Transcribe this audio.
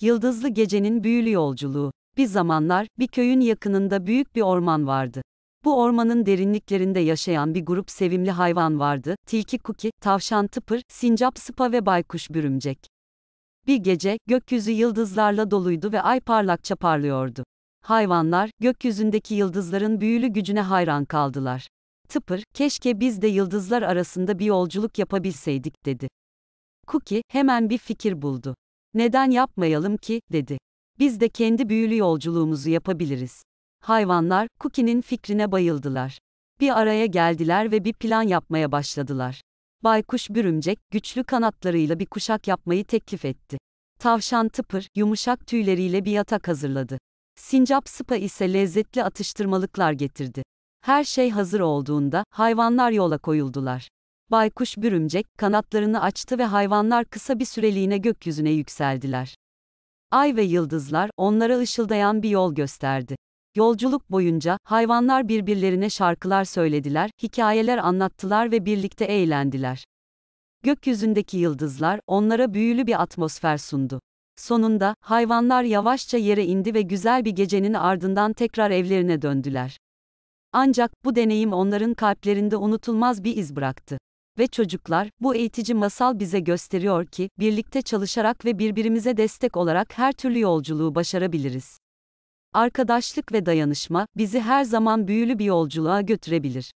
Yıldızlı Gecenin Büyülü Yolculuğu. Bir zamanlar, bir köyün yakınında büyük bir orman vardı. Bu ormanın derinliklerinde yaşayan bir grup sevimli hayvan vardı, tilki kuki, tavşan tıpır, sincap sıpa ve baykuş bürümcek. Bir gece, gökyüzü yıldızlarla doluydu ve ay parlakça parlıyordu. Hayvanlar, gökyüzündeki yıldızların büyülü gücüne hayran kaldılar. Tıpır, keşke biz de yıldızlar arasında bir yolculuk yapabilseydik dedi. Kuki hemen bir fikir buldu. Neden yapmayalım ki, dedi. Biz de kendi büyülü yolculuğumuzu yapabiliriz. Hayvanlar, Cookie'nin fikrine bayıldılar. Bir araya geldiler ve bir plan yapmaya başladılar. Baykuş bürümcek, güçlü kanatlarıyla bir kuşak yapmayı teklif etti. Tavşan tıpır, yumuşak tüyleriyle bir yatak hazırladı. Sincap sıpa ise lezzetli atıştırmalıklar getirdi. Her şey hazır olduğunda, hayvanlar yola koyuldular baykuş bürümcek, kanatlarını açtı ve hayvanlar kısa bir süreliğine gökyüzüne yükseldiler. Ay ve yıldızlar, onlara ışıldayan bir yol gösterdi. Yolculuk boyunca, hayvanlar birbirlerine şarkılar söylediler, hikayeler anlattılar ve birlikte eğlendiler. Gökyüzündeki yıldızlar, onlara büyülü bir atmosfer sundu. Sonunda, hayvanlar yavaşça yere indi ve güzel bir gecenin ardından tekrar evlerine döndüler. Ancak bu deneyim onların kalplerinde unutulmaz bir iz bıraktı. Ve çocuklar, bu eğitici masal bize gösteriyor ki, birlikte çalışarak ve birbirimize destek olarak her türlü yolculuğu başarabiliriz. Arkadaşlık ve dayanışma, bizi her zaman büyülü bir yolculuğa götürebilir.